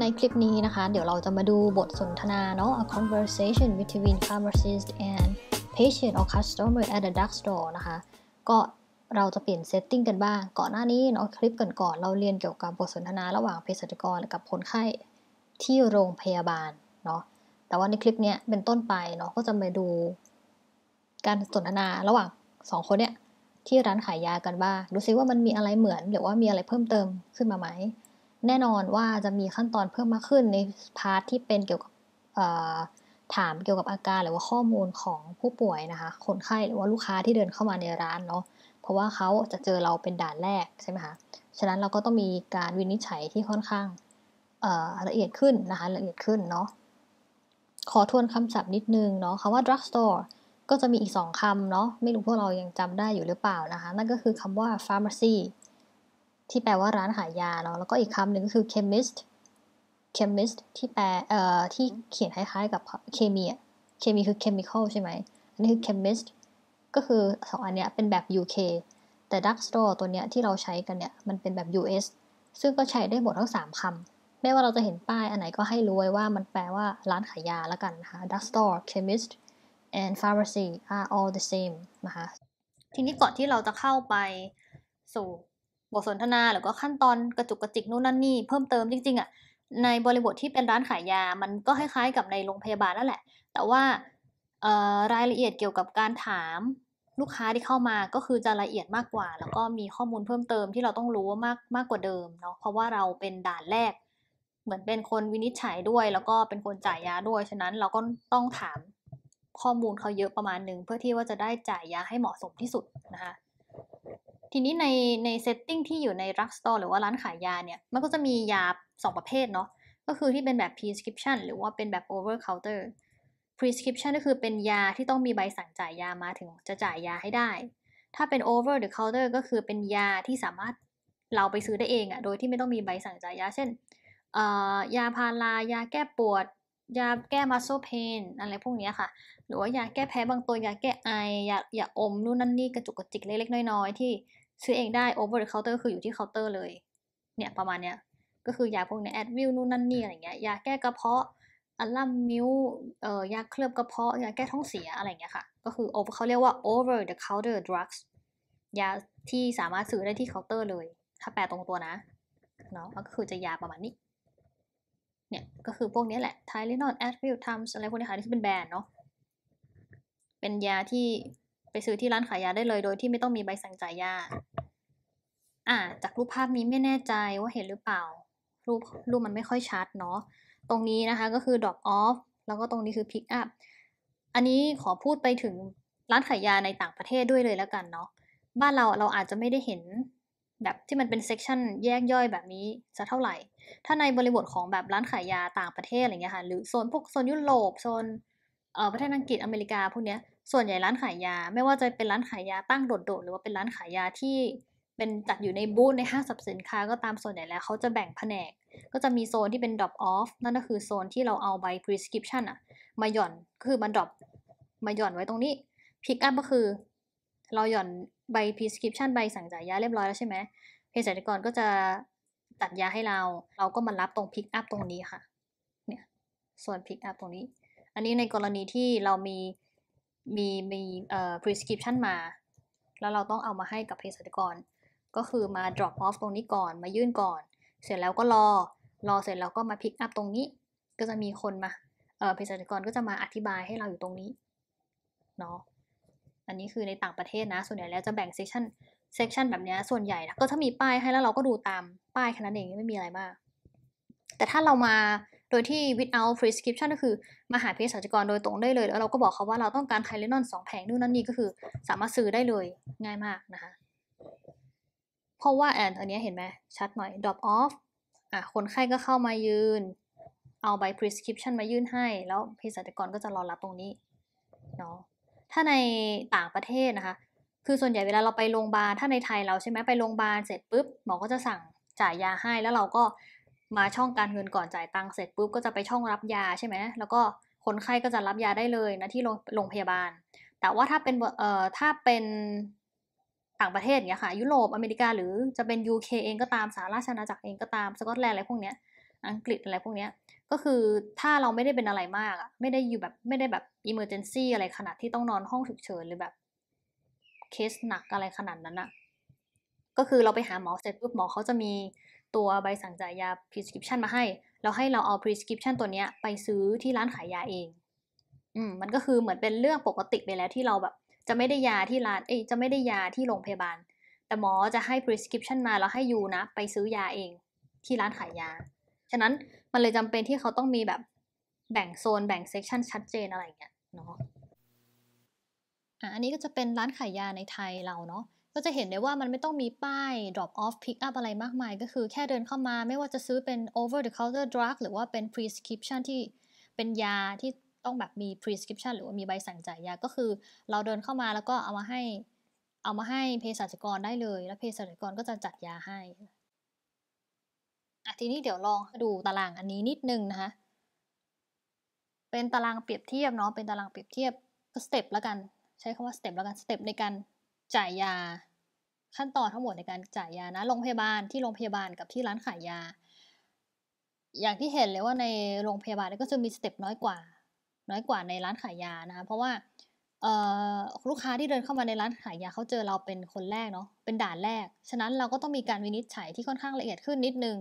ในคลิปนี้นะคะ เดี๋ยวเราจะมาดูบทสนทนาเนาะ a conversation between pharmacist and patient or customer at the drugstore นะคะก็เราจะเปลี่ยนเซตติ้งกันบ้าง ก่อนหน้านี้เนาะคลิปก่อนๆเราเรียนเกี่ยวกับบทสนทนาระหว่างเภสัชกรกับคนไข้ที่โรงพยาบาลเนาะแต่ว่าในคลิปนี้เป็นต้นไปเนาะก็จะมาดูการสนทนาระหว่าง 2 คนเนี่ยที่ร้านขายยากันบ้างดูซิว่ามันมีอะไรเหมือนหรือว่ามีอะไรเพิ่มเติมขึ้นมาไหมแน่นอนว่าจะมีขั้นตอนเพิ่มมากขึ้นในพาร์ทที่เป็นเกี่ยวกับถามเกี่ยวกับอาการหรือว่าข้อมูลของผู้ป่วยนะคะคนไข้ หรือว่าลูกค้าที่เดินเข้ามาในร้านเนาะเพราะว่าเขาจะเจอเราเป็นด่านแรกใช่ไหมคะฉะนั้นเราก็ต้องมีการวินิจฉัยที่ค่อนข้างละเอียดขึ้นนะคะ ละเอียดขึ้นเนาะขอทวนคำศัพท์นิดนึงเนาะคำว่า drugstore ก็จะมีอีก 2คำเนาะไม่รู้พวกเรายังจำได้อยู่หรือเปล่านะคะนั่นก็คือคำว่า pharmacy ที่แปลว่าร้านขายยาเนาะ แล้วก็อีกคำหนึ่งก็คือ chemist chemist ที่แปล เอ่อ ที่เขียนคล้าย ๆกับเคมีอะเคมีคือ chemical ใช่ไหม อันนี้คือ chemist ก็คือสองอันเนี้ยเป็นแบบ UK แต่ d r u g store ตัวเนี้ยที่เราใช้กันเนี่ย มันเป็นแบบ US ซึ่งก็ใช้ได้หมดทั้งสามคำ ไม่ว่าเราจะเห็นป้ายอันไหนก็ให้รู้ไว้ว่ามันแปลว่าร้านขายยาละกันนะคะ d r u g store chemist and pharmacy are all the same นะคะ ทีนี้ก่อนที่เราจะเข้าไปสู่บทสนทนาแล้วก็ขั้นตอนกระจุกกระจิกนู่นนั่นนี่เพิ่มเติมจริงๆอ่ะในบริบทที่เป็นร้านขายยา มันก็คล้าย ๆ กับในโรงพยาบาลนั่นแหละ แต่ว่ารายละเอียดเกี่ยวกับการถามลูกค้าที่เข้ามาก็คือจะละเอียดมากกว่า แล้วก็มีข้อมูลเพิ่มเติม ที่เราต้องรู้มากมากกว่าเดิมเนาะเพราะว่าเราเป็นด่านแรก เหมือนเป็นคนวินิจฉัยด้วย แล้วก็เป็นคนจ่ายยาด้วยฉะนั้นเราก็ต้องถามข้อมูลเขาเยอะประมาณหนึ่งเพื่อที่ว่าจะได้จ่ายยาให้เหมาะสมที่สุดนะคะทีนี้ในในเซตติ้งที่อยู่ในรักสตอร์หรือว่าร้านขายยาเนี่ย มันก็จะมียา 2 ประเภทเนาะ ก็คือที่เป็นแบบ prescription หรือว่าเป็นแบบ over counter prescription ก็คือเป็นยาที่ต้องมีใบสั่งจ่ายยามาถึงจะจ่ายยาให้ได้ ถ้าเป็น over the counter ก็คือเป็นยาที่สามารถเราไปซื้อได้เองอะโดยที่ไม่ต้องมีใบสั่งจ่ายยา เช่น ยาพารา ยาแก้ปวด ยาแก้มาสโซเพนอะไรพวกนี้ค่ะ หรือว่ายาแก้แพ้บางตัว ยาแก้ไอยายาอม นู่นนั่นนี่กระจุกกระจิกเล็กๆน้อยๆที่ซื้อเองได้ over the counter คืออยู่ที่เคาน์เตอร์เลย เนี่ยประมาณเนี้ยก็คือยาพวกเนี้ยแอดวิลนู่นนั่นนี่อะไรเงี้ย ยาแก้กระเพาะอัลลัมมิวเอ่อยาเคลือบกระเพาะยาแก้ท้องเสียอะไรเงี้ยค่ะ ก็คือ over เขาเรียกว่า over the counter drugs ยาที่สามารถซื้อได้ที่เคาน์เตอร์เลย ถ้าแปลตรงตัวนะ เนาะ ก็คือจะยาประมาณนี้ เนี่ยก็คือพวกนี้แหละไท l e นอลแอดวิลทัมส์อะไรพวกนี้ค่ะที่เป็นแบรนด์เนาะ เป็นยาที่ไปซื้อที่ร้านขายยาได้เลยโดยที่ไม่ต้องมีใบสั่งจ่ายยาอ่าจากรูปภาพนี้ไม่แน่ใจว่าเห็นหรือเปล่า รูปรูปมันไม่ค่อยชัดเนาะตรงนี้นะคะก็คือ drop off แล้วก็ตรงนี้คือ pick up อันนี้ขอพูดไปถึงร้านขายยาในต่างประเทศด้วยเลยแล้วกันเนาะบ้านเราเราอาจจะไม่ได้เห็นแบบที่มันเป็นเซกชันแยกย่อยแบบนี้จะเท่าไหร่ ถ้าในบริบทของแบบร้านขายยาต่างประเทศอะไรเงี้ยค่ะหรือโซนพวกโซนยุโรปโซนเอ่อประเทศอังกฤษอเมริกาพวกเนี้ยส่วนใหญ่ร้านขายยา ไม่ว่าจะเป็นร้านขายยาตั้งโดดๆหรือว่าเป็นร้านขายยาที่เป็นจัดอยู่ในบูธในห้างสรรพสินค้าก็ตามส่วนใหญ่แล้วเขาจะแบ่งแผนก ก็จะมีโซนที่เป็น drop off นั่นก็คือโซนที่เราเอาใบ prescription อะมาหย่อนคือมน drop มาหย่อนไว้ตรงนี้ pick up ก็คือ เราหย่อนใบ prescription ใบสั่งจ่ายยา เรียบร้อยแล้วใช่ไหมเภสัชกรก็จะจัดยาให้เรา เราก็มารับตรง pick up ตรงนี้ค่ะเนี่ยส่วน pick up ตรงนี้ อันนี้ในกรณีที่เรามีมีมีเอ่อ prescription มาแล้วเราต้องเอามาให้กับเภสัชกร ก็คือมา drop off ตรงนี้ก่อนมายื่นก่อน เสร็จแล้วก็รอรอเสร็จแล้วก็มา pick up ตรงนี้ ก็จะมีคนมาเอ่อเภสัชกรก็จะมาอธิบายให้เราอยู่ตรงนี้ เนาะ อันนี้คือในต่างประเทศนะ ส่วนใหญ่แล้วจะแบ่งเซสชันเซสชันแบบนี้ ส่วนใหญ่ ก็ถ้ามีป้ายให้แล้วเราก็ดูตามป้ายแค่นั้นเองไม่มีอะไรมากแต่ถ้าเรามาโดยที่ without prescription ก็คือ มาหาเภสัชกรโดยตรงได้เลยแล้วเราก็บอกเขาว่าเราต้องการไทเลนอนสองแผงนู่นนั่นนี่ก็คือ สามารถซื้อได้เลยง่ายมากนะคะ เพราะว่าแอนอันนี้เห็นไหมชัดหน่อย drop off อ่ะคนไข้ก็เข้ามายืนเอาใบ prescription มายื่นให้ แล้วเภสัชกรก็จะรอรับตรงนี้เนาะถ้าในต่างประเทศนะคะ คือส่วนใหญ่เวลาเราไปโรงพยาบาล ถ้าในไทยเราใช่ไหมไปโรงพยาบาลเสร็จปุ๊บหมอก็จะสั่งจ่ายยาให้แล้วเราก็มาช่องการเงินก่อนจ่ายตังค์เสร็จปุ๊บก็จะไปช่องรับยาใช่ไหม แล้วก็คนไข้ก็จะรับยาได้เลยนะที่โรงพยาบาล แต่ว่าถ้าเป็นเอ่อถ้าเป็นต่างประเทศเนี่ยค่ะ ยุโรปอเมริกาหรือจะเป็น UK เองก็ตามสหราชอาณาจักรเองก็ตามสกอตแลนด์อะไรพวกเนี้ยอังกฤษอะไรพวกเนี้ยก็คือถ้าเราไม่ได้เป็นอะไรมากอะไม่ได้อยู่แบบไม่ได้แบบอิมเมอร์เจนซี่อะไรขนาดที่ต้องนอนห้องฉุกเฉินหรือแบบเคสหนักอะไรขนาดนั้นอ่ะก็คือเราไปหาหมอเสร็จปุ๊บหมอเขาจะมีตัวใบสั่งจ่ายยา prescription มาให้แล้วให้เราเอา prescription ตัวเนี้ยไปซื้อที่ร้านขายยาเอง อืม มันก็คือเหมือนเป็นเรื่องปกติไปแล้วที่เราแบบ จะไม่ได้ยาที่ร้าน เอ้ย จะไม่ได้ยาที่โรงพยาบาล แต่หมอจะให้ prescription มาแล้วให้ยูนะไปซื้อยาเอง ที่ร้านขายยา ฉะนั้น มันเลยจำเป็นที่เขาต้องมีแบบแบ่งโซนแบ่งเซกชันชัดเจนอะไรเงี้ยเนาะ อ่ะ อันนี้ก็จะเป็นร้านขายยาในไทยเราเนาะก็จะเห็นได้ว่ามันไม่ต้องมีป้าย drop off pick up อะไรมากมาย ก็คือแค่เดินเข้ามาไม่ว่าจะซื้อเป็น over the counter drug หรือว่าเป็น prescription ที่เป็นยาที่ต้องแบบมี prescription หรือว่ามีใบสั่งจ่ายยา ก็คือเราเดินเข้ามาแล้วก็เอามาให้เอามาให้เภสัชกรได้เลย แล้วเภสัชกรก็จะจัดยาให้ อ่ะทีนี้เดี๋ยวลองดูตารางอันนี้นิดนึงนะคะ เป็นตารางเปรียบเทียบเนาะ เป็นตารางเปรียบเทียบสเต็ปแล้วกัน ใช้คำว่าสเต็ปแล้วกันสเต็ปในการจ่ายยาขั้นตอนทั้งหมดในการจ่ายยานะโรงพยาบาลที่โรงพยาบาลกับที่ร้านขายยา อย่างที่เห็นเลยว่าในโรงพยาบาลก็จะมีสเต็ปน้อยกว่า น้อยกว่าในร้านขายยานะคะเพราะว่าลูกค้าที่เดินเข้ามาในร้านขายยาเขาเจอเราเป็นคนแรกเนาะเป็นด่านแรก ฉะนั้นเราก็ต้องมีการวินิจฉัยที่ค่อนข้างละเอียดขึ้นนิดนึง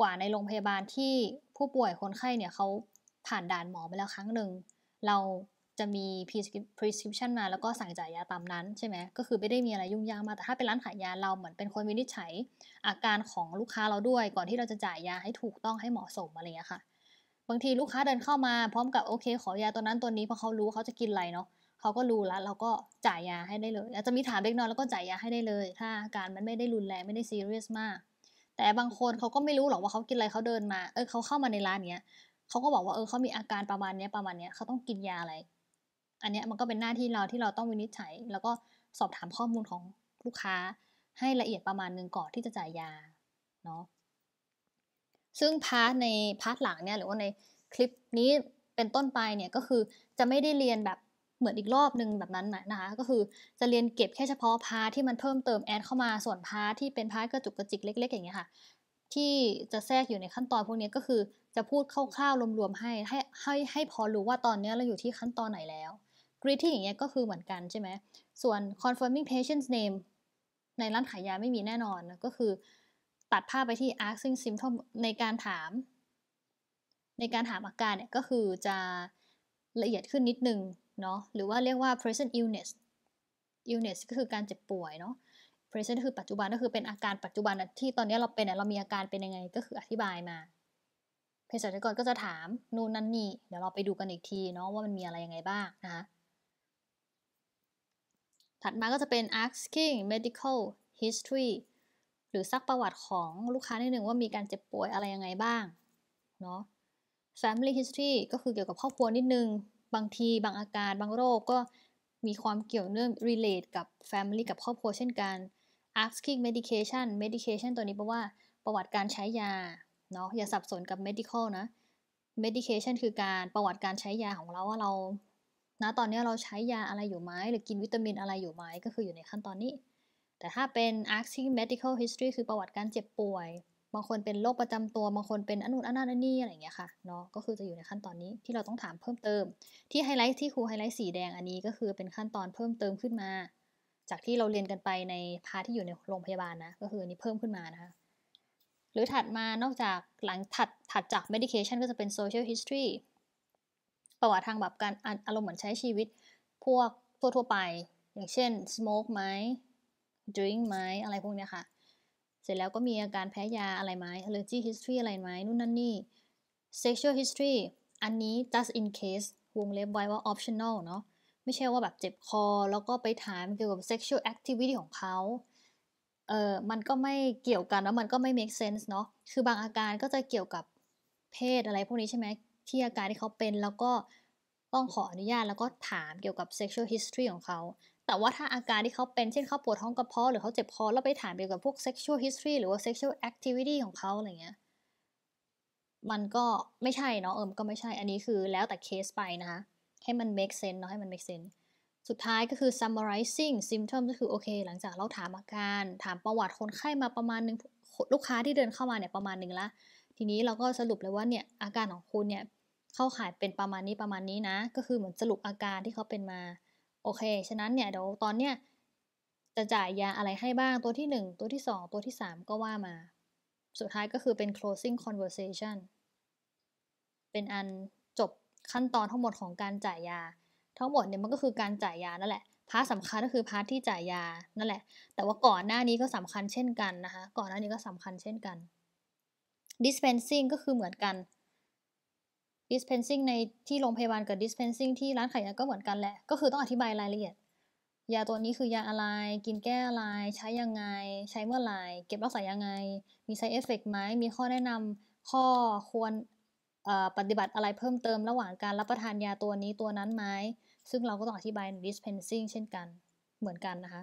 กว่าในโรงพยาบาลที่ผู้ป่วยคนไข้เนี่ยเขาผ่านด่านหมอไปแล้วครั้งหนึ่งเราจะมี prescription มาแล้วก็สั่งจ่ายยาตามนั้นใช่ไหม ก็คือไม่ได้มีอะไรยุ่งยากมา แต่ถ้าเป็นร้านขายยาเราเหมือนเป็นคนวินิจฉัย อาการของลูกค้าเราด้วยก่อนที่เราจะจ่ายยาให้ถูกต้องให้เหมาะสม อะไรอย่างนี้ค่ะ บางทีลูกค้าเดินเข้ามาพร้อมกับโอเค ขอยาตัวนั้นตัวนี้เพราะเขารู้เขาจะกินอะไรเนาะเขาก็รู้แล้วเราก็จ่ายยาให้ได้เลยอาจจะมีถามเล็กน้อยแล้วก็จ่ายยาให้ได้เลย ถ้าอาการมันไม่ได้รุนแรงไม่ได้ซีเรียสมาก แต่บางคนเขาก็ไม่รู้หรอกว่าเขากินอะไรเขาเดินมา เออเขาเข้ามาในร้านเนี้ยเขาก็บอกว่าเออเขามีอาการประมาณนี้ประมาณนี้เขาต้องกินยาอะไรอันนี้มันก็เป็นหน้าที่เราที่เราต้องวินิจฉัย แล้วก็สอบถามข้อมูลของลูกค้าให้ละเอียดประมาณหนึ่งก่อนที่จะจ่ายยา เนาะ ซึ่งพาร์ทในพาร์ทหลังเนี่ยหรือว่าในคลิปนี้เป็นต้นไปเนี่ยก็คือจะไม่ได้เรียนแบบเหมือนอีกรอบนึงแบบนั้นนะคะ ก็คือจะเรียนเก็บแค่เฉพาะพาร์ทที่มันเพิ่มเติมแอดเข้ามาส่วนพาร์ทที่เป็นพาร์ทกระจุกกระจิกเล็กๆอย่างเงี้ยค่ะที่จะแทรกอยู่ในขั้นตอนพวกนี้ก็คือจะพูดคร่าวๆรวมๆให้ให้ให้ให้พอรู้ว่าตอนนี้เราอยู่ที่ขั้นตอนไหนแล้ว greeting อย่างเงี้ยก็คือเหมือนกันใช่ไหม ส่วน confirming patient's name ในร้านขายยาไม่มีแน่นอนนะ ก็คือตัดภาพไปที่ asking symptom ในการถาม ในการถามอาการเนี่ย ก็คือจะละเอียดขึ้นนิดนึงเนาะ หรือว่าเรียกว่า present illness illness ก็คือการเจ็บป่วยเนาะ present คือปัจจุบันก็คือเป็นอาการปัจจุบันที่ตอนนี้เราเป็นเรามีอาการเป็นยังไงก็คืออธิบายมาเภสัชกรก็จะถามนู่นนั่นนี่ เดี๋ยวเราไปดูกันอีกทีเนาะว่ามันมีอะไรยังไงบ้างนะคะถัดมาก็จะเป็น asking medical history หรือซักประวัติของลูกค้านิดหนึ่งว่ามีการเจ็บป่วยอะไรยังไงบ้างเนาะ family history ก็คือเกี่ยวกับครอบครัวนิดนึง บางทีบางอาการ บางโรคก็มีความเกี่ยวเนื่อง relate กับ family กับครอบครัวเช่นกัน asking medication medication ตัวนี้แปลว่าประวัติการใช้ยาเนาะอย่าสับสนกับ medical นะ medication คือการประวัติการใช้ยาของเราว่าเรานะตอนนี้เราใช้ยาอะไรอยู่ไหมหรือกินวิตามินอะไรอยู่ไหมก็คืออยู่ในขั้นตอนนี้ แต่ถ้าเป็น a c t i n g medical history คือประวัติการเจ็บป่วยบางคนเป็นโรคประจำตัวบางคนเป็นอนุนอนาตนอันนี้อะไรอย่างเงี้ยค่ะเนาะก็คือจะอยู่ในขั้นตอนนี้ที่เราต้องถามเพิ่มเติม ที่ไฮไลท์ที่ครูไฮไลท์สีแดงอันนี้ก็คือเป็นขั้นตอนเพิ่มเติมขึ้นมา จากที่เราเรียนกันไปในพาที่อยู่ในโรงพยาบาลนะก็คืออันนี้เพิ่มขึ้นมานะคะหรือถัดมานอกจากหลังถัดถัดจาก medication ก็จะเป็น social history ประวัติทางแบบการอารมณ์เหมือนใช้ชีวิตพวกทั่ววไปอย่างเช่น smoke ไหม drink ไหมอะไรพวกเนี้ยค่ะ เสร็จแล้วก็มีอาการแพ้ยาอะไรไหม allergy history อะไรไหมนู่นนั่นนี่ sexual history อันนี้ just in case วงเล็บไว้ว่า optional เนาะไม่ใช่ว่าแบบเจ็บคอ แล้วก็ไปถามเกี่ยวกับ sexual activity ของเขาเออมันก็ไม่เกี่ยวกันแล้ว มันก็ไม่ make sense เนาะคือบางอาการก็จะเกี่ยวกับเพศอะไรพวกนี้ใช่ไหมที่อาการที่เขาเป็นแล้วก็ต้องขออนุญาตแล้วก็ถามเกี่ยวกับ sexual history ของเขา แต่ว่าถ้าอาการที่เขาเป็นเช่นเขาปวดท้องกระเพาะหรือเขาเจ็บคอแล้วไปถามเกี่ยวกับพวก sexual history หรือว่า sexual activity ของเขาอะไรเงี้ย มันก็ไม่ใช่เนาะเอิมก็ไม่ใช่อันนี้คือแล้วแต่เคสไปนะคะให้มัน make sense เนาะให้มัน make sense สุดท้ายก็คือ summarizing symptom ก็คือโอเคหลังจากเราถามอาการถามประวัติคนไข้มาประมาณนึงลูกค้าที่เดินเข้ามาเนี่ยประมาณหนึ่งละทีนี้เราก็สรุปเลยว่าเนี่ยอาการของคุณเนี่ยเข้าข่ายเป็นประมาณนี้ประมาณนี้นะ ก็คือเหมือนสรุปอาการที่เขาเป็นมา โอเค ฉะนั้นเนี่ยเดี๋ยวตอนเนี้ยจะจ่ายยาอะไรให้บ้าง ตัวที่ 1 ตัวที่ 2 ตัวที่ 3 ก็ว่ามา สุดท้ายก็คือเป็น closing conversation เป็นอันจบขั้นตอนทั้งหมดของการจ่ายยา ทั้งหมดเนี่ยมันก็คือการจ่ายยานั่นแหละ พาร์ทสำคัญก็คือพาร์ทที่จ่ายยา นั่นแหละ แต่ว่าก่อนหน้านี้ก็สำคัญเช่นกันนะคะ ก่อนหน้านี้ก็สำคัญเช่นกัน dispensing ก็คือเหมือนกัน dispensing ในที่โรงพยาบาลกับ dispensing ที่ร้านขายยาก็เหมือนกันแหละ ก็คือต้องอธิบายรายละเอียด ยาตัวนี้คือยาอะไร กินแก้อะไร ใช้ยังไง ใช้เมื่อไหร่เก็บรักษายังไง มี side effect ไหม มีข้อแนะนำข้อควรปฏิบัติอะไรเพิ่มเติมระหว่างการรับประทานยาตัวนี้ตัวนั้นไหม ซึ่งเราก็ต้องอธิบาย dispensing เช่นกัน เหมือนกันนะคะ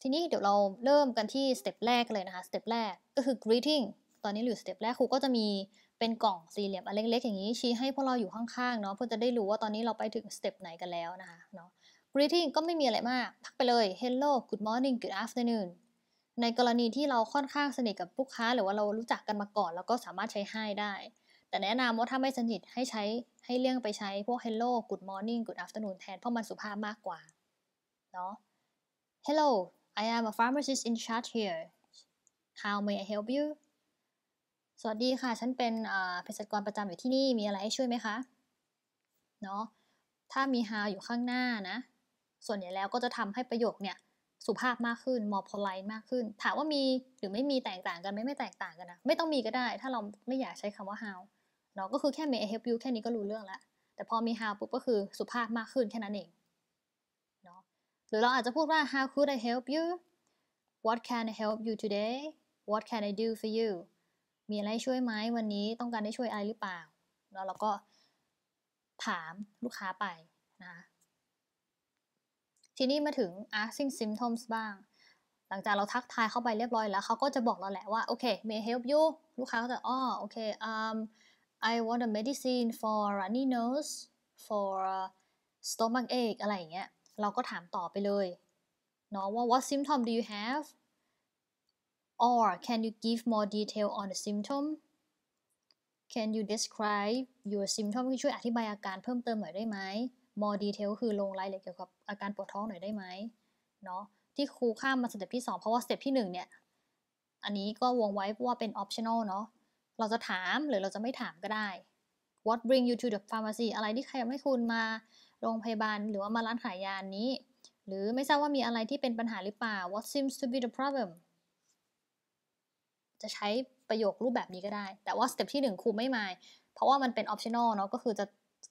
ทีนี้เดี๋ยวเราเริ่มกันที่สเต็ปแรกเลยนะคะสเต็ปแรกก็คือ greeting ตอนนี้อยู่สเต็ปแรกครูก็จะมีเป็นกล่องสี่เหลี่ยมอันเล็กๆ อย่างนี้ชี้ให้พวกเราอยู่ข้างๆเนาะเพื่อจะได้รู้ว่าตอนนี้เราไปถึงสเต็ปไหนกันแล้วนะคะเนาะ greeting ก็ไม่มีอะไรมากทักไปเลย hello good morning good afternoon ในกรณีที่เราค่อนข้างสนิทกับลูกค้าหรือว่าเรารู้จักกันมาก่อนแล้วก็สามารถใช้ให้ได้ แต่แนะนำว่าถ้าไม่สนิทให้ใช้ให้เลี่ยงไปใช้พวก hello good morning good afternoon แทนเพราะมันสุภาพมากกว่าเนาะ hello I am a pharmacist in charge here how may I help you สวัสดีค่ะ ฉันเป็นเภสัชกรประจำอยู่ที่นี่ มีอะไรให้ช่วยไหมคะ เนาะถ้ามี how อยู่ข้างหน้านะ ส่วนใหญ่แล้วก็จะทำให้ประโยคเนี่ยสุภาพมากขึ้น มอ r e polite มากขึ้น ถามว่ามีหรือไม่มีแตกต่างกัน ไม่ไม่แตกต่างกันนะ ไม่ต้องมีก็ได้ ถ้าเราไม่อยากใช้คำว่า how เนาะก็คือแค่ may I help you แค่นี้ก็รู้เรื่องละแต่พอมี how ปุ๊บ ก็คือสุภาพมากขึ้นแค่นั้นเอง เนาะหรือเราอาจจะพูดว่า how could I help you what can I help you today what can I do for you มีอะไรช่วยไหมวันนี้ต้องการได้ช่วยอะไรหรือเปล่าแล้วเราก็ ถามลูกค้าไปนะทีนี้มาถึง asking symptoms บ้าง หลังจากเราทักทายเข้าไปเรียบร้อยแล้วเขาก็จะบอกเราแหละว่าโอเค may help you ลูกค้าก็จะอ๋อโอเค um I want a medicine for runny nose for stomach ache อะไรอย่างเงี้ยเราก็ถามต่อไปเลยเนาะว่า what symptom do you have or can you give more detail on the symptom can you describe your symptom ช่วยอธิบายอาการเพิ่มเติมหน่อยได้ไหม more detail คือ ลงรายละเอียดเกี่ยวกับอาการปวดท้องหน่อยได้ไหม เนาะที่ครูข้ามมาสเต็ปที่ 2 เพราะว่าสเต็ปที่ 1 เนี่ย อันนี้ก็วงไว้ว่าเป็น optional เนาะเราจะถามหรือเราจะไม่ถามก็ได้ what bring you to the pharmacy อะไรที่ใครไม่คุณมา โรงพยาบาลหรือว่ามาร้านขายยานี้ หรือไม่ทราบว่ามีอะไรที่เป็นปัญหาหรือเปล่า what seems to be the problem จะใช้ประโยครูปแบบนี้ก็ได้ แต่ว่าสเต็ปที่ 1ครูไม่มาเพราะว่ามันเป็นออปชั่นอลเนาะ ก็คือจะ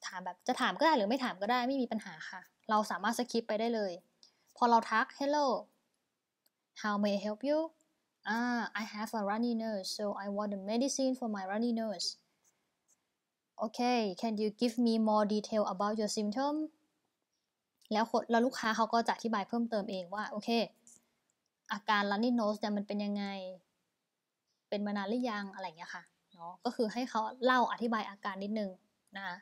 ถามแบบจะถามก็ได้หรือไม่ถามก็ได้ไม่มีปัญหาค่ะ เราสามารถสคิปไปได้เลย พอเราทัก hello how may I help you ah I have a runny nose so I want the medicine for my runny nose okay can you give me more detail about your symptom แล้วแล้วลูกค้าเขาก็จะอธิบายเพิ่มเติมเองว่า โอเค อาการ runny nose เนี่ยมันเป็นยังไงเป็นมานานหรือยัง อะไรอย่างเงี้ยค่ะเนาะก็คือให้เขาเล่าอธิบายอาการนิดนึงนะคะ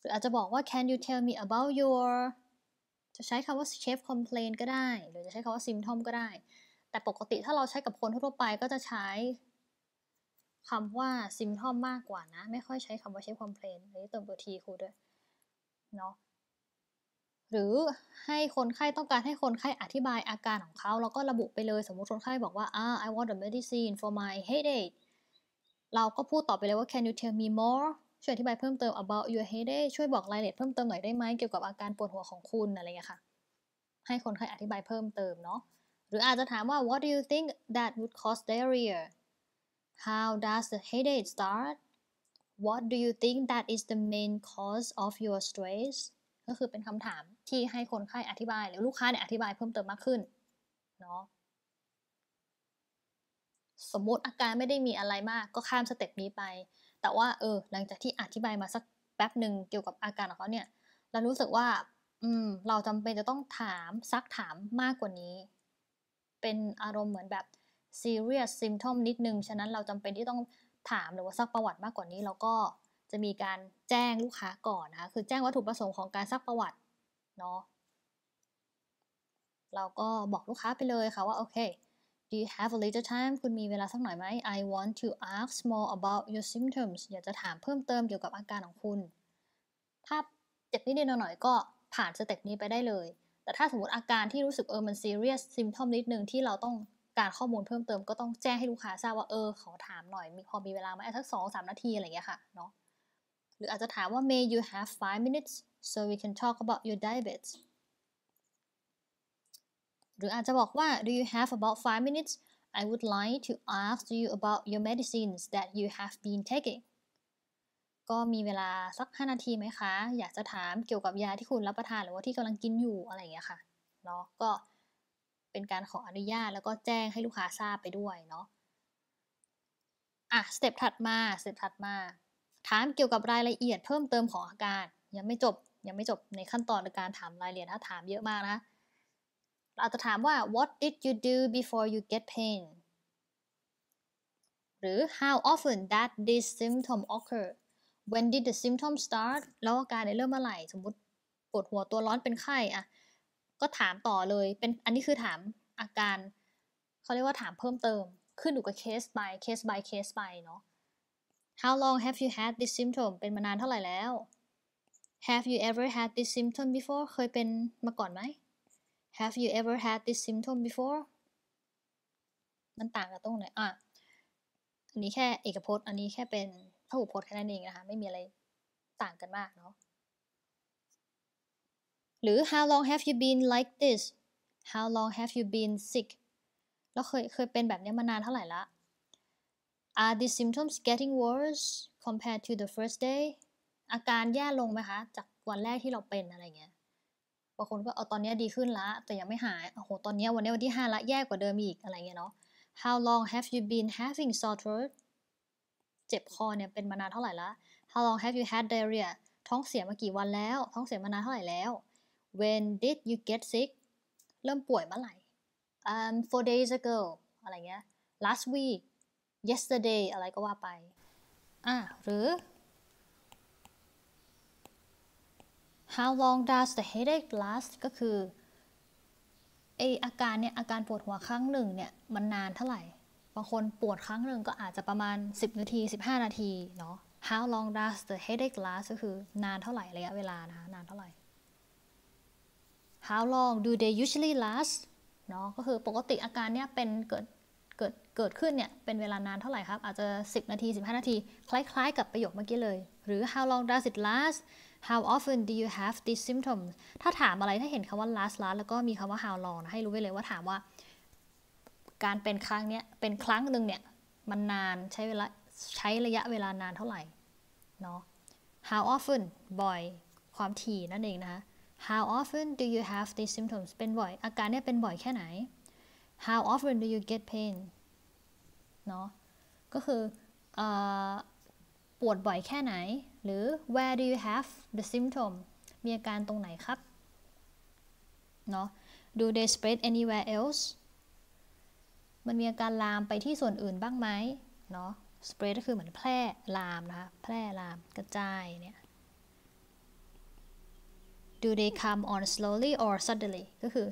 หรืออาจจะบอกว่า can you tell me about your จะใช้คำว่า chef complaint ก็ได้ หรือจะใช้คำว่า symptom ก็ได้ แต่ปกติถ้าเราใช้กับคนทั่วไปก็จะใช้คำว่า symptom มากกว่านะ ไม่ค่อยใช้คำว่า chef complaint อันเติมตัว t คูด้วยเนาะหรือ ให้คนไข้ต้องการให้คนไข้อธิบายอาการของเขา แล้วก็ระบุไปเลย สมมติคนไข้บอกว่า ah, I want the medicine for my headache เราก็พูดต่อไปเลยว่า Can you tell me more ช่วยอธิบายเพิ่มเติม about your headache ช่วยบอกรายละเอียดเพิ่มเติมหน่อยได้ไหมเกี่ยวกับอาการปวดหัวของคุณอะไรอย่างี้ยค่ะ ให้คนไข้อธิบายเพิ่มเติมเนาะ หรืออาจจะถามว่า What do you think that would cause diarrhea How does the headache start What do you think that is the main cause of your stress ก็คือเป็นคำถามที่ให้คนไข้อธิบาย หรือลูกค้าเนี่ยอธิบายเพิ่มเติมมากขึ้นเนาะสมมติอาการไม่ได้มีอะไรมากก็ข้ามสเต็ปนี้ไป แต่ว่า เออ หลังจากที่อธิบายมาสักแป๊บหนึ่งเกี่ยวกับอาการของเขาเนี่ย เรารู้สึกว่าอืมเราจำเป็นจะต้องถามซักถามมากกว่านี้ เป็นอารมณ์เหมือนแบบ serious symptom นิดนึง ฉะนั้นเราจำเป็นที่ต้องถามหรือว่าซักประวัติมากกว่านี้แล้วก็จะมีการแจ้งลูกค้าก่อนนะคะ คือแจ้งวัตถุประสงค์ของการซักประวัติ เนาะ เราก็บอกลูกค้าไปเลยค่ะ ว่า โอเค do you have a little time คุณมีเวลาสักหน่อยไหม I want to ask more about your symptoms อยากจะถามเพิ่มเติมเกี่ยวกับอาการของคุณ ถ้าเจ็บนิดเดียวหน่อยก็ผ่านสเต็ปนี้ไปได้เลย แต่ถ้าสมมติอาการที่รู้สึกเออมันซ r เรียสซิม ptom นิดนึงที่เราต้องการข้อมูลเพิ่มเติมก็ต้องแจ้งให้ลูกค้าทราบว่าเออขอถามหน่อยมีพอมีเวลาไหมสักสองสามนาทีอะไรอย่างเงี้ยค่ะเนาะหรืออาจจะถามว่า may you have five minutes so we can talk about your diabetes หรืออาจจะบอกว่า do you have about five minutes I would like to ask you about your medicines that you have been taking ก็มีเวลาสัก 5 นาทีไหมคะ อยากจะถามเกี่ยวกับยาที่คุณรับประทานหรือว่าที่กำลังกินอยู่อะไรอย่างเงี้ยค่ะ เนาะ ก็เป็นการขออนุญาตแล้วก็แจ้งให้ลูกค้าทราบไปด้วยเนาะ อ่ะ สเต็ปถัดมา สเต็ปถัดมาถามเกี่ยวกับรายละเอียดเพิ่มเติมของอาการ ยังไม่จบ ยังไม่จบในขั้นตอนการถามรายละเอียด ถ้าถามเยอะมากนะเอาจจะถามว่า what did you do before you get pain หรือ how often that this symptom occur when did the symptom start แล้วอาการเริ่มเมื่อไหร่สมมติปวดหัวตัวร้อนเป็นไข้อะก็ถามต่อเลยเป็นอันนี้คือถามอาการเขาเรียกว่าถามเพิ่มเติม ขึ้นอยู่กับเคส by เคส by เคส by เนาะ How long have you had this symptom เป็นมานานเท่าไหร่แล้ว Have you ever had this symptom before เคยเป็นมาก่อนไหม Have you ever had this symptom before มันต่างกันตรงไหน อ่ะ อันนี้แค่เอกพจน์อันนี้แค่เป็นพหุพจน์แค่นั้นเองนะคะ ไม่มีอะไรต่างกันมากเนาะ หรือ how long have you been like this how long have you been sick แล้วเคยเคยเป็นแบบนี้ มานานเท่าไหร่ละ Are t h e s y m p t o m s getting worse compared to the first day อาการแย่ลงไหมคะ จากวันแรกที่เราเป็นอะไรเงี้ยบางคนก็เอาตอนนี้ดีขึ้นละแต่ยังไม่หายโอ้โหตอนนี้วันนี้วันที่5ละแย่กว่าเดิมอีกอะไรเงี้ยเนาะ How long have you been having sore throat เจ็บคอเนี่ยเป็นมานานเท่าไหร่ละ How long have you had diarrhea ท้องเสียมากี่วันแล้ว ท้องเสียมานานเท่าไหร่แล้ว When did you get sick เริ่มป่วยเมื่อไหร่ um, four days ago อะไรเงี้ย last week yesterday อะไรก็ว่าไปอ่า หรือ how long does the headache last ก็คือไออาการเนี่ยอาการปวดหัวครั้งหนึ่งเนี่ยมันนานเท่าไหร่ บางคนปวดครั้งหนึ่งก็อาจจะประมาณ 10นาที 15 นาทีเนาะ how long does the headache last ก็คือนานเท่าไหร่ระยะเวลานะะนานเท่าไหร่ how long do they usually last เนาะก็คือปกติอาการเนี้ยเป็นเกิดเกิดเกิดขึ้นเนี่ยเป็นเวลานานเท่าไหร่ครับ อาจจะ 10 นาที 15 นาที คล้าย ๆ กับประโยคเมื่อกี้เลย หรือ how long does it last how often do you have these symptoms ถ้าถามอะไรถ้าเห็นคำว่า last last แล้วก็มีคำว่า how long ให้รู้ไว้เลยว่าถามว่า การเป็นครั้งเนี้ยเป็นครั้งหนึ่งเนี่ย มันนานใช้เวลาใช้ระยะเวลานานเท่าไหร่เนาะ how often บ่อยความถี่นั่นเองนะคะ how often do you have these symptoms เป็นบ่อยอาการเนี่ยเป็นบ่อยแค่ไหน how often do you get pain เนาะก็คือปวดบ่อยแค่ไหนหรือ where do you have the symptom มีอาการตรงไหนครับเนาะ do they spread anywhere else มันมีอาการลามไปที่ส่วนอื่นบ้างไหมเนาะ spread ก็คือเหมือนแพร่ลามนะคะแพร่ลามกระจายเนี่ย do they come on slowly or suddenly ก็คือ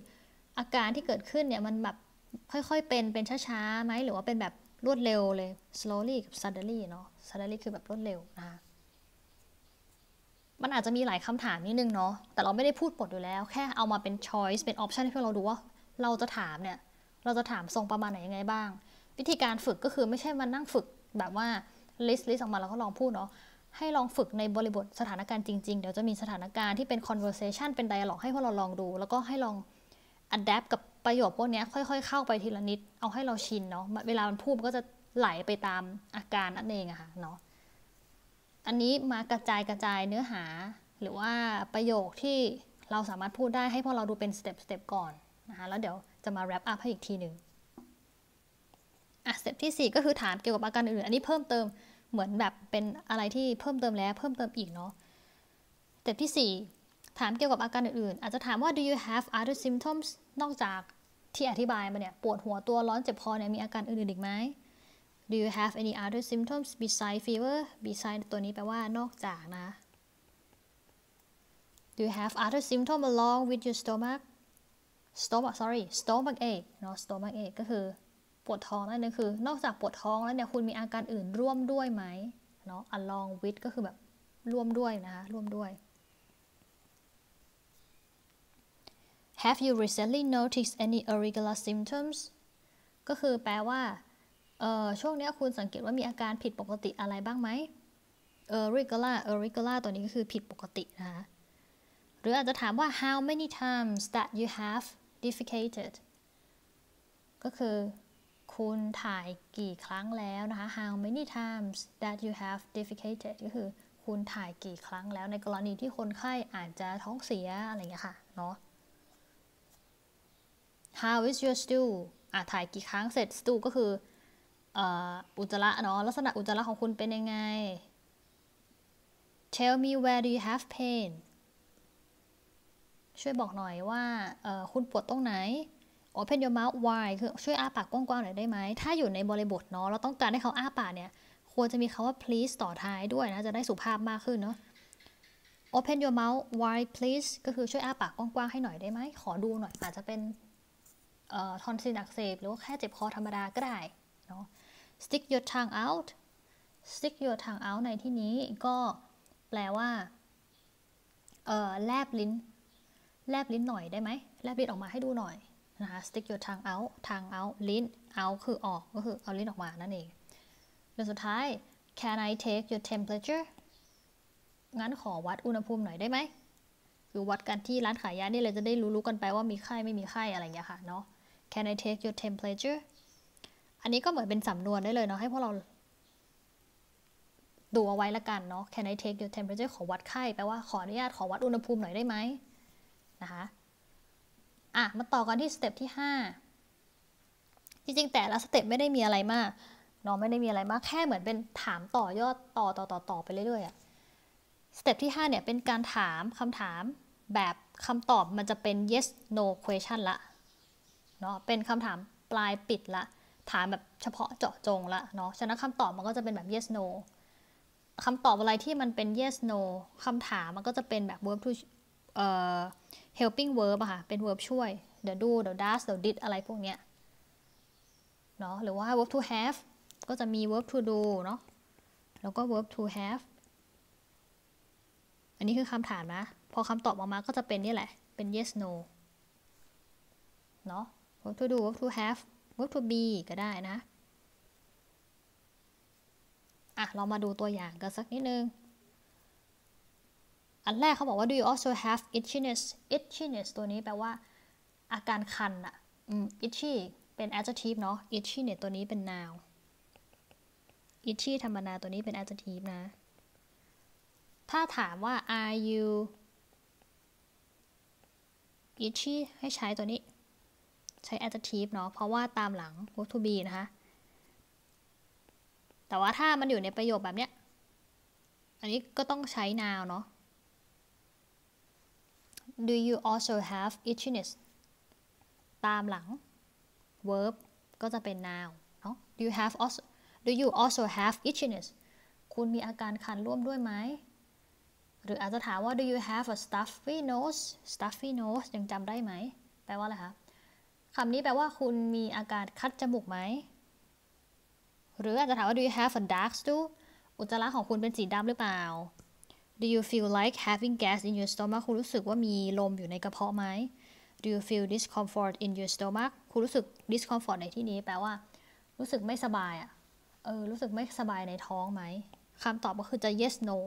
อาการที่เกิดขึ้นเนี่ยมันแบบค่อยๆ เป็น เป็น ช้าๆ ไหม หรือว่าเป็นแบบรวดเร็วเลย slowly กับ suddenly เนาะ suddenly คือแบบรวดเร็ว นะคะมันอาจจะมีหลายคำถามนิดนึง เนาะ แต่เราไม่ได้พูดบทอยู่แล้ว แค่เอามาเป็น choice เป็น option เพื่อเราดูว่าเราจะถาม เนี่ย เราจะถาม ทรง ประมาณ ไหน ยัง ไงบ้าง วิธีการฝึกก็คือไม่ใช่มานั่งฝึกแบบว่า list list ออกมาแล้วก็ลองพูดเนาะ ให้ลองฝึกในบริบทสถานการณ์จริงๆ เดี๋ยวจะมีสถานการณ์ที่เป็น conversation เป็น dialog ให้พวกเราลองดู แล้วก็ให้ลอง adapt กับประโยคพวกนี้ค่อยๆ เข้าไปทีละนิด เอาให้เราชินเนาะ เวลา มันพูดก็จะไหลไปตามอาการนั่นเองอะค่ะเนาะ อันนี้มากระจายกระจายเนื้อหา หรือว่าประโยคที่เราสามารถพูดได้ให้พอเราดูเป็นสเต็ปสเต็ปก่อนนะคะ แล้วเดี๋ยวจะมาแรปอัพให้อีกทีหนึ่งอ่ะสเต็ปที่ 4 ก็คือถามเกี่ยวกับอาการอื่น อันนี้เพิ่มเติมเหมือนแบบเป็นอะไรที่เพิ่มเติมแล้ว เพิ่มเติมอีกเนาะสเต็ปที่4ถามเกี่ยวกับอาการอื่นๆ อาจจะถามว่า do you have other symptoms นอกจากที่อธิบายมาเนี่ย ปวดหัวตัวร้อนเจ็บคอเนี่ยมีอาการอื่นๆอีกไหม do you have any other symptoms besides fever besides ตัวนี้แปลว่านอกจากนะ do you have other symptoms along with your stomach stomach sorry stomach ache เนาะ stomach ache ก็คือ ปวดท้องนั่นคือนอกจากปวดท้องแล้วเนี่ยคุณมีอาการอื่นร่วมด้วยไหมเนาะ along with ก็คือแบบร่วมด้วยนะคะร่วมด้วย Have you recently noticed any irregular symptoms ก็คือแปลว่า ช่วงนี้คุณสังเกตว่ามีอาการผิดปกติอะไรบ้างไหม irregular irregular ตัวนี้ก็คือผิดปกติ นะคะ หรืออาจจะถามว่า how many times that you have defecated ก็คือ คุณถ่ายกี่ครั้งแล้วนะคะ how many times that you have defecated ก็คือคุณถ่ายกี่ครั้งแล้วในกรณีที่คนไข้อาจจะท้องเสีย อะไรอย่างเงี้ยค่ะ เนาะ how is your stew อ่ะถ่ายกี่ครั้งเสร็จ stew ก็คืออุจจาระเนาะ ลักษณะอุจจาระของคุณเป็นยังไง tell me where do you have pain ช่วยบอกหน่อยว่าคุณปวดตรงไหน open your mouth wide คือช่วยอ้าปากกว้างๆหน่อยได้ไหม ถ้าอยู่ในบริบทเนาะ เราต้องการให้เขาอ้าปากเนี่ยควรจะมีคาว่า please ต่อท้ายด้วยนะ จะได้สุภาพมากขึ้นเนาะ open your mouth wide please ก็คือช่วยอ้าปากกว้างๆให้หน่อยได้ไหม ขอดูหน่อยอาจจะเป็นทอนซิลอักเสบ หรือว่าแค่เจ็บคอธรรมดาก็ได้เนาะ stick your tongue out stick your tongue out ในที่นี้ก็แปลว่าแลบลิ้นแลบลิ้นหน่อยได้ไหมแลบลิ้นออกมาให้ดูหน่อยนะคะ stick your tongue out tongue out ลิ้น out คือออกก็คือเอาลิ้นออกมานั่นเองเรื่องสุดท้าย can I take your temperature งั้นขอวัดอุณหภูมิหน่อยได้ไหมคือวัดกันที่ร้านขายยา นี่เราจะได้รู้ๆกันไปว่ามีไข้ไม่มีไข้อะไรอย่างเงี้ยค่ะเนาะ Can I take your temperature อันนี้ก็เหมือนเป็นสำนวนได้เลยเนาะให้พวกเรา ดูเอาไว้ละกันเนาะ Can I take your temperature ขอวัดไข้แปลว่าขออนุญาตขอวัดอุณหภูมิหน่อยได้ไหมนะคะ อ่ะมาต่อกันที่สเต็ปที่ 5 จริง ๆ แต่ละสเต็ปไม่ได้มีอะไรมากเนาะไม่ได้มีอะไรมาก แค่เหมือนเป็นถามต่อยอดต่อต่อต่อต่อไปเรื่อยๆอะสเต็ปที่ 5 เนี่ยเป็นการถามคำถามแบบคำตอบมันจะเป็น yes no question ละเนาะเป็นคำถามปลายปิดละ ถามแบบเฉพาะเจาะจงละ เนาะฉะนั้นคำตอบมันก็จะเป็นแบบ yes no คำตอบอะไรที่มันเป็น yes no คำถามมันก็จะเป็นแบบ verb to เอ่อ helping verb อะค่ะ เป็น verb ช่วย เดี๋ยวดู เดี๋ยว does เดี๋ยว did อะไรพวกเนี้ย เนาะ หรือว่า verb to have ก็จะมี verb to do เนาะ แล้วก็ verb to have อันนี้คือคำถามนะ พอคำตอบออกมา ก็จะเป็นนี่แหละ เป็น yes no เนาะ work to do work to have work to be ก็ได้นะ อ่ะ เรามาดูตัวอย่างกันสักนิดนึง อันแรกเขาบอกว่า do you also have itchiness itchiness ตัวนี้แปลว่าอาการคันอะอื itchy เป็น adjective เนาะ itchy เนี่ยตัวนี้เป็น noun itchy ธรรมนาตัวนี้เป็น adjective นะ ถ้าถามว่า are you itchy ให้ใช้ตัวนี้ใช้ adjective เนาะ เพราะว่าตามหลัง verb to be นะคะ แต่ว่าถ้ามันอยู่ในประโยคแบบเนี้ย อันนี้ก็ต้องใช้ noun เนาะ Do you also have itchiness ตามหลัง verb ก็จะเป็น noun เนาะ Do you have also Do you also have itchiness คุณมีอาการคันร่วมด้วยไหมหรืออาจจะถามว่า do you have a stuffy nose stuffy nose ยังจำได้ไหมแปลว่าอะไรคะคำนี้แปลว่าคุณมีอาการคัดจมูกไหม หรืออาจจะถามว่า do you have a dark stool อุจจาระของคุณเป็นสีดำหรือเปล่า do you feel like having gas in your stomach คุณรู้สึกว่ามีลมอยู่ในกระเพาะไหม do you feel discomfort in your stomach คุณรู้สึก discomfort ในที่นี้แปลว่า รู้สึกไม่สบายอะเออ รู้สึกไม่สบายในท้องไหม คำตอบก็คือจะ yes no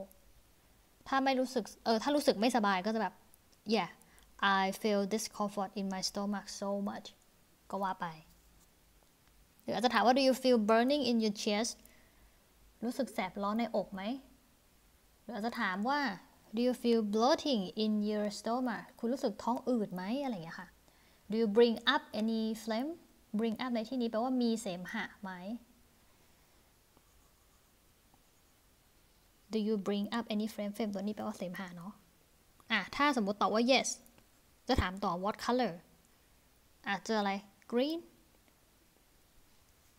ถ้าไม่รู้สึก เออ ถ้ารู้สึกไม่สบายก็จะแบบ yeah I feel discomfort in my stomach so much ก็ว่าไปหรืออาจจะถามว่า do you feel burning in your chest รู้สึกแสบร้อนในอกไหมหรืออาจจะถามว่า do you feel bloating in your stomach คุณรู้สึกท้องอืดไหมอะไรอย่างนี้ค่ะ do you bring up any phlegm bring up ในที่นี้แปลว่ามีเสมหะไหม do you bring up any phlegm phlegm ตัวนี้แปลว่าเสมหะเนาะอ่ะถ้าสมมติตอบว่า yes จะถามต่อ what color อาจจะอะไร green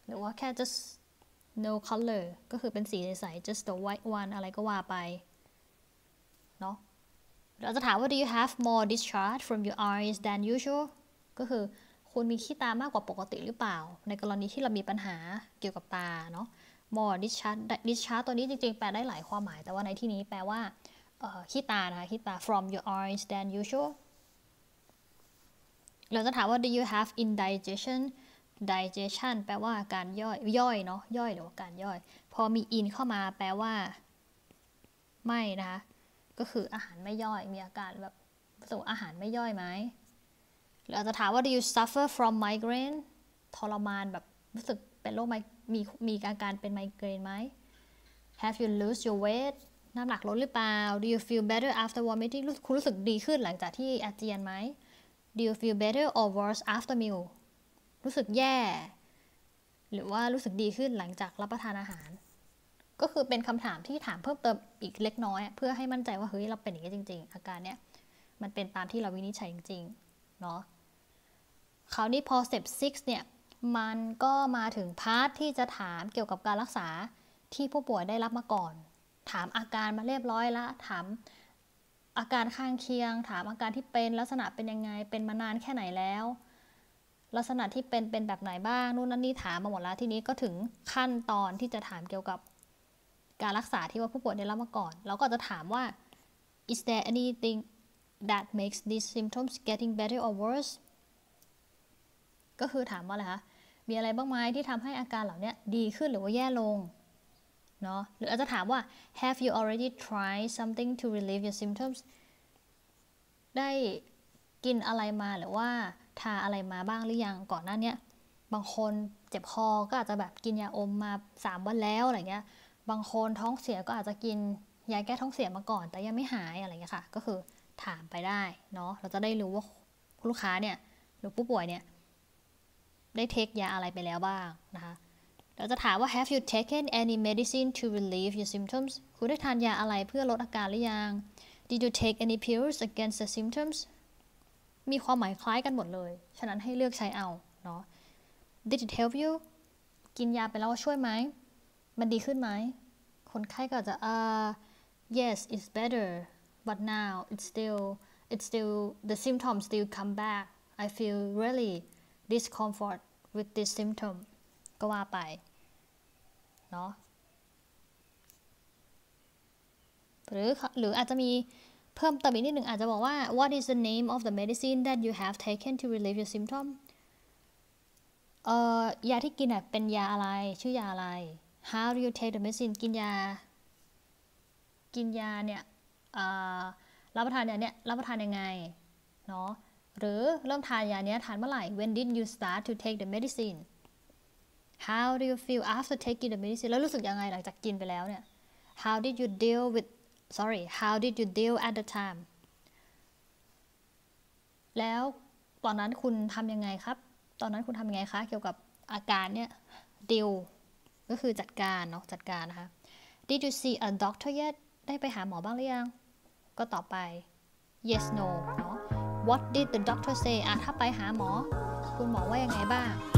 หรือว่าแค่ just no color ก็คือเป็นสีใสๆ just the white one อะไรก็ว่าไป เนาะ เราจะถามว่า do you have more discharge from your eyes than usual ก็คือ คุณมีขี้ตามากกว่าปกติหรือเปล่า ในกรณีที่เรามีปัญหาเกี่ยวกับตา เนาะ more discharge discharge ตัวนี้จริงๆ แปลได้หลายความหมาย แต่ว่าในที่นี้แปลว่าขี้ตานะคะขี้ตา from your eyes than usual เราจะถามว่า do you have indigestion digestion แปลว่าการย่อยย่อยเนาะย่อยหรือว่าการย่อย พอมี in เข้ามาแปลว่า ไม่นะคะ ก็คืออาหารไม่ย่อยมีอาการแบบสูอาหารไม่ย่อยไหมเราจะถามว่า do you suffer from migraine ทรมานแบบรู้สึกเป็นโรคไมมีมีอาการเป็นไมเกรนไหม have you lose your weight น้ำหนักลดหรือเปล่า do you feel better after vomiting คุณรู้สึกดีขึ้นหลังจากที่อาเจียนไหม Do you feel better or worse after meal รู้สึกแย่ หรือว่ารู้สึกดีขึ้นหลังจากรับประทานอาหาร ก็คือเป็นคำถามที่ถามเพิ่มเติมอีกเล็กน้อย เพื่อให้มั่นใจว่าเฮ้ยเราเป็นอย่างนี้จริงๆ อาการเนี้ยมันเป็นตามที่เราวินิจฉัยจริงๆเนาะ คราวนี้พอ step 6เนี่ยมันก็มาถึงพาร์ทที่จะถามเกี่ยวกับการรักษาที่ผู้ป่วยได้รับมาก่อน ถามอาการมาเรียบร้อยละถามอาการข้างเคียง ถามอาการที่เป็น ลักษณะเป็นยังไงเป็นมานานแค่ไหนแล้ว ลักษณะที่เป็น เป็นแบบไหนบ้างนู่นนั่นนี่ถามมาหมดแล้วทีนี้ก็ถึงขั้นตอนที่จะถามเกี่ยวกับการรักษาที่ว่าผู้ป่วยได้รับมาก่อนเราก็จะถามว่า is there anything that makes these symptoms getting better or worse ก็คือถามว่าอะไรคะมีอะไรบ้างไหมที่ทำให้อาการเหล่านี้ดีขึ้นหรือว่าแย่ลงนาะหรืออาจจะถามว่า have you already tried something to relieve your symptoms ได้กินอะไรมาหรือว่าทาอะไรมาบ้างหรือยังก่อนหน้านี้บางคนเจ็บคอ ก็อาจจะแบบกินยาอมมา 3 วันแล้วอะไรเงี้ย บางคนท้องเสียก็อาจจะกินยาแก้ท้องเสียมาก่อนแต่ยังไม่หายอะไรเงี้ยค่ะ ก็คือถามไปได้เนาะ เราจะได้รู้ว่าลูกค้าเนี่ยหรือผู้ป่วยเนี่ยได้เทคยาอะไรไปแล้วบ้างนะคะเราจะถามว่า have you taken any medicine to relieve your symptoms คุณได้ทานยาอะไรเพื่อลดอาการหรือยัง did you take any pills against the symptoms มีความหมายคล้ายกันหมดเลย ฉะนั้นให้เลือกใช้เอาเนาะ did it help you กินยาไปแล้วช่วยไหม มันดีขึ้นไหม คนไข้ก็จะ uh yes it's better but now it's still it's still the symptoms still come back I feel really discomfort with this symptom ก็ว่าไปเนาะหรือหรืออาจจะมีเพิ่มเติมอีกนิดหนึ่งอาจจะบอกว่า what is the name of the medicine that you have taken to relieve your symptom เอ่อยาที่กินอ่ะเป็นยาอะไรชื่อยาอะไร how do you take the medicine กินยา กินยาเนี่ยรับประทานยาเนี่ยรับประทานยังไงเนาะหรือเริ่มทานยาเนี้ยทานเมื่อไหร่ when did you start to take the medicine How do you feel after taking the medicine แล้วรู้สึกยังไงหลังจากกินไปแล้วเนี่ย How did you deal with sorry How did you deal at the time แล้วตอนนั้นคุณทำยังไงครับ ตอนนั้นคุณทำยังไงคะ เกี่ยวกับอาการเนี่ย deal ก็คือจัดการเนาะจัดการนะคะ Did you see a doctor yet ได้ไปหาหมอบ้างหรือยัง ก็ตอบไป yes no เนาะ What did the doctor say อ่ะถ้าไปหาหมอ คุณหมอว่ายังไงบ้าง